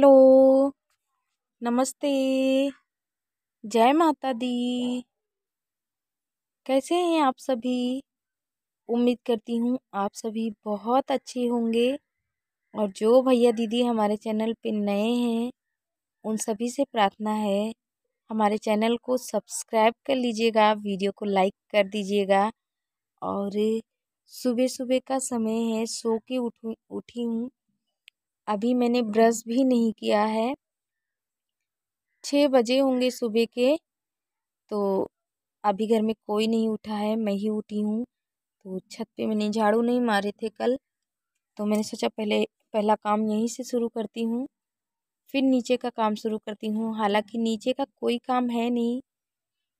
hello नमस्ते जय माता दी कैसे हैं आप सभी उम्मीद करती हूँ आप सभी बहुत अच्छे होंगे और जो भैया दीदी हमारे चैनल पे नए हैं उन सभी से प्रार्थना है हमारे चैनल को सब्सक्राइब कर लीजिएगा वीडियो को लाइक कर दीजिएगा और सुबह सुबह का समय है सो के उठ उठी हूँ अभी मैंने ब्रश भी नहीं किया है छः बजे होंगे सुबह के तो अभी घर में कोई नहीं उठा है मैं ही उठी हूँ तो छत पे मैंने झाड़ू नहीं मारे थे कल तो मैंने सोचा पहले पहला काम यहीं से शुरू करती हूँ फिर नीचे का काम शुरू करती हूँ हालांकि नीचे का कोई काम है नहीं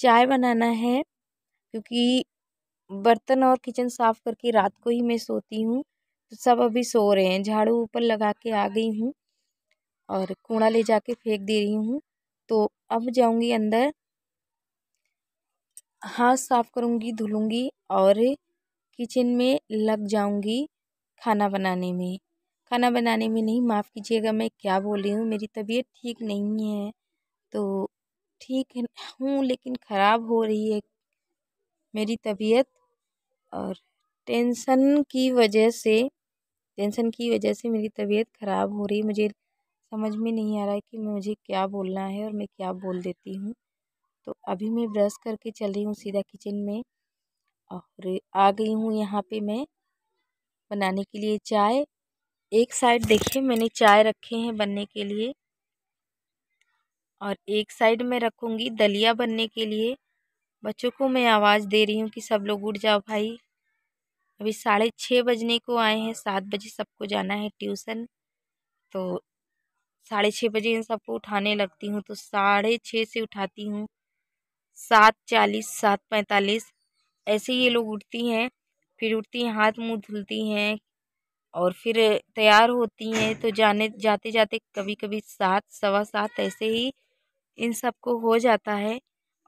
चाय बनाना है क्योंकि बर्तन और किचन साफ़ करके रात को ही मैं सोती हूँ तो सब अभी सो रहे हैं झाड़ू ऊपर लगा के आ गई हूँ और कूड़ा ले जाके फेंक दे रही हूँ तो अब जाऊँगी अंदर हाथ साफ करूँगी धुलूँगी और किचन में लग जाऊँगी खाना बनाने में खाना बनाने में नहीं माफ़ कीजिएगा मैं क्या बोल रही हूँ मेरी तबीयत ठीक नहीं है तो ठीक हूँ लेकिन ख़राब हो रही है मेरी तबीयत और टेंसन की वजह से टेंसन की वजह से मेरी तबीयत खराब हो रही मुझे समझ में नहीं आ रहा है कि मुझे क्या बोलना है और मैं क्या बोल देती हूँ तो अभी मैं ब्रश करके चल रही हूँ सीधा किचन में और आ गई हूँ यहाँ पे मैं बनाने के लिए चाय एक साइड देखिए मैंने चाय रखे हैं बनने के लिए और एक साइड में रखूँगी दलिया बनने के लिए बच्चों को मैं आवाज़ दे रही हूँ कि सब लोग उठ जाओ भाई अभी साढ़े छः बजने को आए हैं सात बजे सबको जाना है ट्यूसन तो साढ़े छः बजे इन सबको उठाने लगती हूँ तो साढ़े छः से उठाती हूँ सात चालीस सात पैंतालीस ऐसे ये लोग उठती हैं फिर उठती हैं हाथ मुंह धुलती हैं और फिर तैयार होती हैं तो जाने जाते जाते कभी कभी सात सवा सात ऐसे ही इन सबको हो जाता है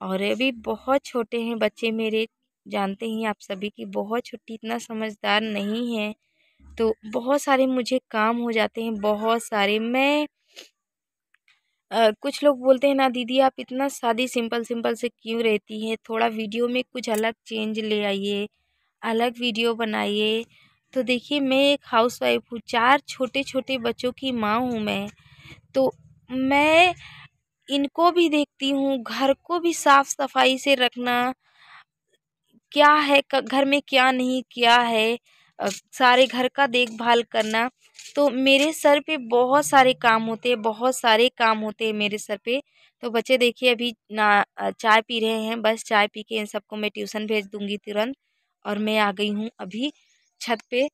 और अभी बहुत छोटे हैं बच्चे मेरे जानते ही आप सभी कि बहुत छुट्टी इतना समझदार नहीं है तो बहुत सारे मुझे काम हो जाते हैं बहुत सारे मैं आ, कुछ लोग बोलते हैं ना दीदी आप इतना सादी सिंपल सिंपल से क्यों रहती हैं थोड़ा वीडियो में कुछ अलग चेंज ले आइए अलग वीडियो बनाइए तो देखिए मैं एक हाउस वाइफ हूँ चार छोटे छोटे बच्चों की माँ हूँ मैं तो मैं इनको भी देखती हूँ घर को भी साफ़ सफाई से रखना क्या है घर में क्या नहीं किया है सारे घर का देखभाल करना तो मेरे सर पे बहुत सारे काम होते हैं बहुत सारे काम होते हैं मेरे सर पे तो बच्चे देखिए अभी ना चाय पी रहे हैं बस चाय पी के इन सबको मैं ट्यूसन भेज दूँगी तुरंत और मैं आ गई हूँ अभी छत पे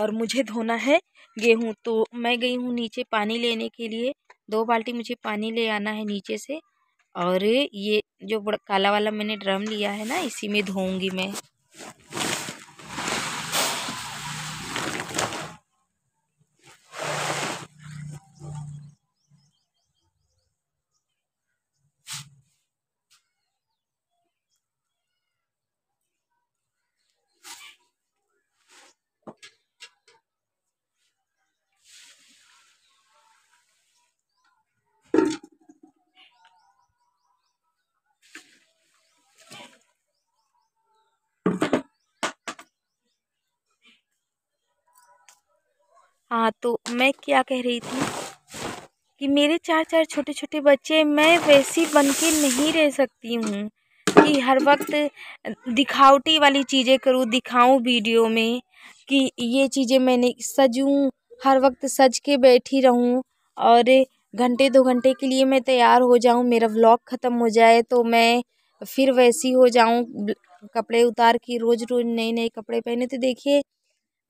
और मुझे धोना है गेहूँ तो मैं गई हूँ नीचे पानी लेने के लिए दो बाल्टी मुझे पानी ले आना है नीचे से और ये जो बड़ा काला वाला मैंने ड्रम लिया है ना इसी में धोऊंगी मैं हाँ तो मैं क्या कह रही थी कि मेरे चार चार छोटे छोटे बच्चे मैं वैसी बन के नहीं रह सकती हूँ कि हर वक्त दिखावटी वाली चीज़ें करूँ दिखाऊँ वीडियो में कि ये चीज़ें मैंने सजूँ हर वक्त सज के बैठी रहूँ और घंटे दो घंटे के लिए मैं तैयार हो जाऊँ मेरा व्लॉग ख़त्म हो जाए तो मैं फिर वैसी हो जाऊँ कपड़े उतार के रोज़ रोज़ नए नए कपड़े पहने तो देखिए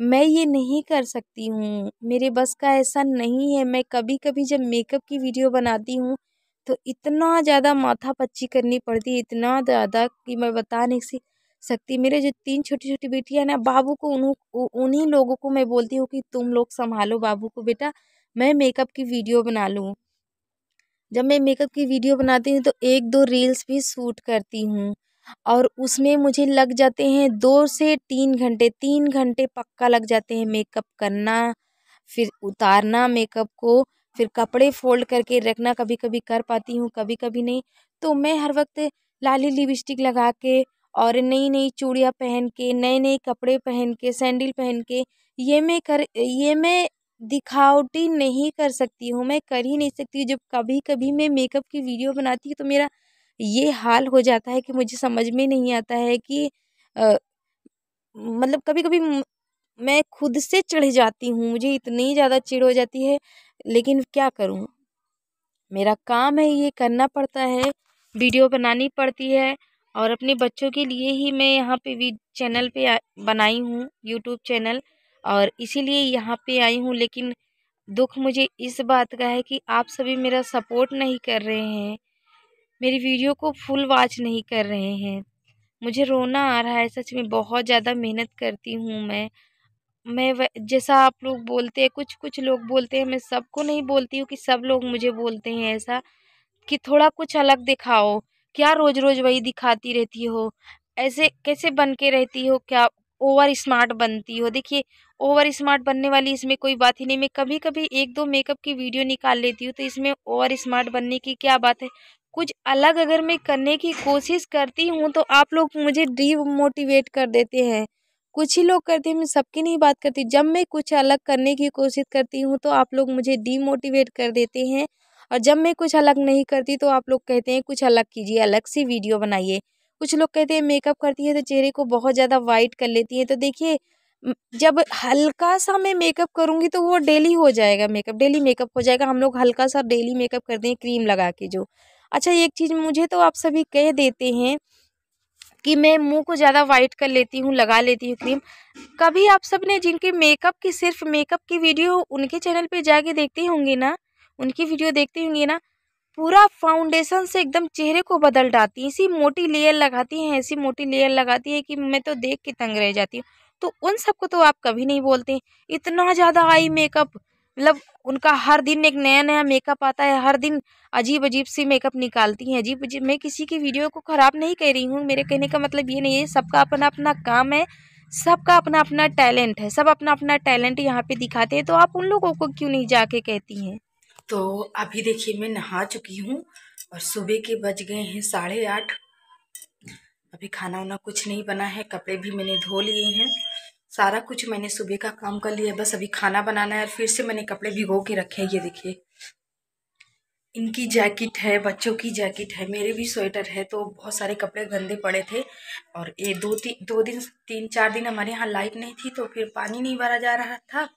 मैं ये नहीं कर सकती हूँ मेरे बस का ऐसा नहीं है मैं कभी कभी जब मेकअप की वीडियो बनाती हूँ तो इतना ज़्यादा माथा पच्ची करनी पड़ती है इतना ज़्यादा कि मैं बता नहीं सकती मेरे जो तीन छोटी छोटी बेटियाँ ना बाबू को उन्हों उन्हीं लोगों को मैं बोलती हूँ कि तुम लोग संभालो बाबू को बेटा मैं मेकअप की वीडियो बना लूँ जब मैं मेकअप की वीडियो बनाती हूँ तो एक दो रील्स भी शूट करती हूँ और उसमें मुझे लग जाते हैं दो से तीन घंटे तीन घंटे पक्का लग जाते हैं मेकअप करना फिर उतारना मेकअप को फिर कपड़े फोल्ड करके रखना कभी कभी कर पाती हूँ कभी कभी नहीं तो मैं हर वक्त लाली लिपस्टिक लगा के और नई नई चूड़ियाँ पहन के नए नए कपड़े पहन के सैंडल पहन के ये मैं कर ये मैं दिखावटी नहीं कर सकती हूँ मैं कर ही नहीं सकती जब कभी कभी मैं मेकअप की वीडियो बनाती हूँ तो मेरा ये हाल हो जाता है कि मुझे समझ में नहीं आता है कि मतलब कभी कभी मैं खुद से चढ़ जाती हूँ मुझे इतनी ज़्यादा चिढ़ हो जाती है लेकिन क्या करूँ मेरा काम है ये करना पड़ता है वीडियो बनानी पड़ती है और अपने बच्चों के लिए ही मैं यहाँ पे भी चैनल पे बनाई हूँ यूट्यूब चैनल और इसीलिए यहाँ पे आई हूँ लेकिन दुख मुझे इस बात का है कि आप सभी मेरा सपोर्ट नहीं कर रहे हैं मेरी वीडियो को फुल वॉच नहीं कर रहे हैं मुझे रोना आ रहा है सच में बहुत ज़्यादा मेहनत करती हूँ मैं मैं जैसा आप लोग बोलते हैं कुछ कुछ लोग बोलते हैं मैं सबको नहीं बोलती हूँ कि सब लोग मुझे बोलते हैं ऐसा कि थोड़ा कुछ अलग दिखाओ क्या रोज़ रोज़ वही दिखाती रहती हो ऐसे कैसे बन के रहती हो क्या ओवर स्मार्ट बनती हो देखिए ओवर स्मार्ट बनने वाली इसमें कोई बात ही नहीं मैं कभी कभी एक दो मेकअप की वीडियो निकाल लेती हूँ तो इसमें ओवर स्मार्ट बनने की क्या बात है कुछ अलग अगर मैं करने की कोशिश करती हूँ तो आप लोग मुझे डी मोटिवेट कर देते हैं कुछ ही लोग करते हैं मैं सबकी नहीं बात करती जब मैं कुछ अलग करने की कोशिश करती हूँ तो आप लोग मुझे डीमोटिवेट कर देते हैं और जब मैं कुछ अलग नहीं करती तो आप लोग कहते हैं कुछ अलग कीजिए अलग सी वीडियो बनाइए कुछ लोग कहते हैं मेकअप करती है तो चेहरे को बहुत ज़्यादा वाइट कर लेती है तो देखिए जब हल्का सा मैं मेकअप करूँगी तो वो डेली हो जाएगा मेकअप डेली मेकअप हो जाएगा हम लोग हल्का सा डेली मेकअप करते हैं क्रीम लगा के जो अच्छा एक चीज़ मुझे तो आप सभी कह देते हैं कि मैं मुंह को ज़्यादा वाइट कर लेती हूँ लगा लेती हूँ क्रीम कभी आप सब ने जिनके मेकअप की सिर्फ मेकअप की वीडियो उनके चैनल पे जाके देखते होंगे ना उनकी वीडियो देखते होंगे ना पूरा फाउंडेशन से एकदम चेहरे को बदल डालती हैं ऐसी मोटी लेयर लगाती हैं ऐसी मोटी लेयर लगाती है कि मैं तो देख के तंग रह जाती हूँ तो उन सबको तो आप कभी नहीं बोलते इतना ज़्यादा आई मेकअप मतलब उनका हर दिन एक नया नया मेकअप आता है हर दिन अजीब अजीब सी मेकअप निकालती हैं अजीब अजीब मैं किसी की वीडियो को ख़राब नहीं कह रही हूँ मेरे कहने का मतलब ये नहीं है सबका अपना अपना काम है सबका अपना अपना टैलेंट है सब अपना अपना टैलेंट यहाँ पे दिखाते हैं तो आप उन लोगों को क्यों नहीं जाके कहती हैं तो अभी देखिए मैं नहा चुकी हूँ और सुबह के बज गए हैं साढ़े आठ अभी खाना वाना कुछ नहीं बना है कपड़े भी मैंने धो लिए हैं सारा कुछ मैंने सुबह का काम कर लिया बस अभी खाना बनाना है और फिर से मैंने कपड़े भिगो के रखे हैं ये देखिए इनकी जैकेट है बच्चों की जैकेट है मेरे भी स्वेटर है तो बहुत सारे कपड़े गंदे पड़े थे और ये दो तीन दो दिन तीन चार दिन हमारे यहाँ लाइट नहीं थी तो फिर पानी नहीं भरा जा रहा था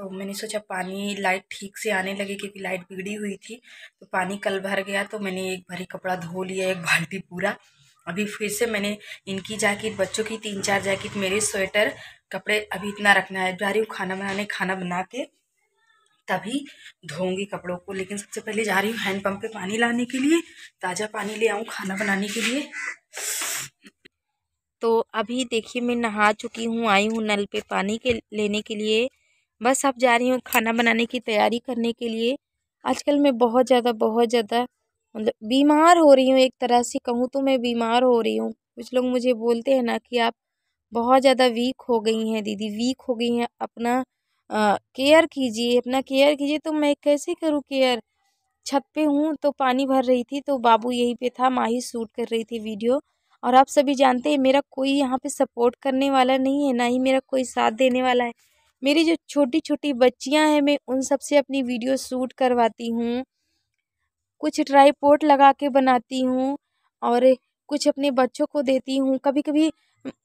तो मैंने सोचा पानी लाइट ठीक से आने लगे क्योंकि लाइट बिगड़ी हुई थी तो पानी कल भर गया तो मैंने एक भरी कपड़ा धो लिया एक बाल्टी पूरा अभी फिर से मैंने इनकी जैकेट बच्चों की तीन चार जैकेट मेरे स्वेटर कपड़े अभी इतना रखना है जा रही हूँ खाना बनाने खाना बना के तभी धोऊंगी कपड़ों को लेकिन सबसे पहले जा रही हूँ हैंडपम्प पे पानी लाने के लिए ताज़ा पानी ले आऊँ खाना बनाने के लिए तो अभी देखिए मैं नहा चुकी हूँ आई हूँ नल पे पानी के लेने के लिए बस अब जा रही हूँ खाना बनाने की तैयारी करने के लिए आजकल मैं बहुत ज़्यादा बहुत ज़्यादा मतलब बीमार हो रही हूँ एक तरह से कहूँ तो मैं बीमार हो रही हूँ कुछ लोग मुझे बोलते हैं ना कि आप बहुत ज़्यादा वीक हो गई हैं दीदी वीक हो गई हैं अपना आ, केयर कीजिए अपना केयर कीजिए तो मैं कैसे करूँ केयर छत पे हूँ तो पानी भर रही थी तो बाबू यहीं पे था माही सूट कर रही थी वीडियो और आप सभी जानते हैं मेरा कोई यहाँ पे सपोर्ट करने वाला नहीं है ना ही मेरा कोई साथ देने वाला है मेरी जो छोटी छोटी बच्चियां हैं मैं उन सब से अपनी वीडियो शूट करवाती हूँ कुछ ट्राईपोर्ट लगा के बनाती हूँ और कुछ अपने बच्चों को देती हूँ कभी कभी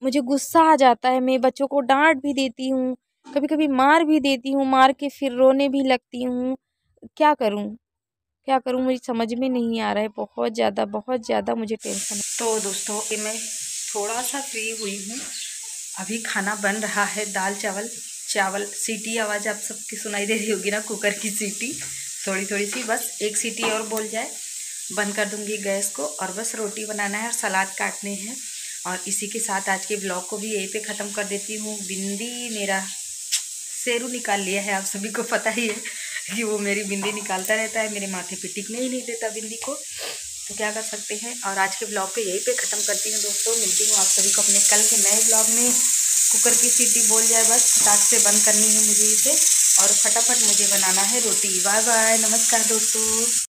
मुझे गुस्सा आ जाता है मैं बच्चों को डांट भी देती हूँ कभी कभी मार भी देती हूँ मार के फिर रोने भी लगती हूँ क्या करूँ क्या करूँ मुझे समझ में नहीं आ रहा है बहुत ज़्यादा बहुत ज़्यादा मुझे टेंशन तो दोस्तों मैं थोड़ा सा फ्री हुई हूँ अभी खाना बन रहा है दाल चावल चावल सीटी आवाज़ आप सबकी सुनाई दे रही होगी ना कुकर की सीटी थोड़ी थोड़ी सी बस एक सीटी और बोल जाए बंद कर दूंगी गैस को और बस रोटी बनाना है और सलाद काटने हैं और इसी के साथ आज के ब्लॉग को भी यहीं पे ख़त्म कर देती हूँ बिंदी मेरा सेरू निकाल लिया है आप सभी को पता ही है कि वो मेरी बिंदी निकालता रहता है मेरे माथे पे टिकने ही नहीं देता बिंदी को तो क्या कर सकते हैं और आज के ब्लॉग को यहीं पर ख़त्म करती हूँ दोस्तों मिलती हूँ आप सभी को अपने कल के नए ब्लॉग में कुकर की सीटी बोल जाए बस फटाक से बंद करनी है मुझे इसे और फटाफट मुझे बनाना है रोटी बाय बाय नमस्कार दोस्तों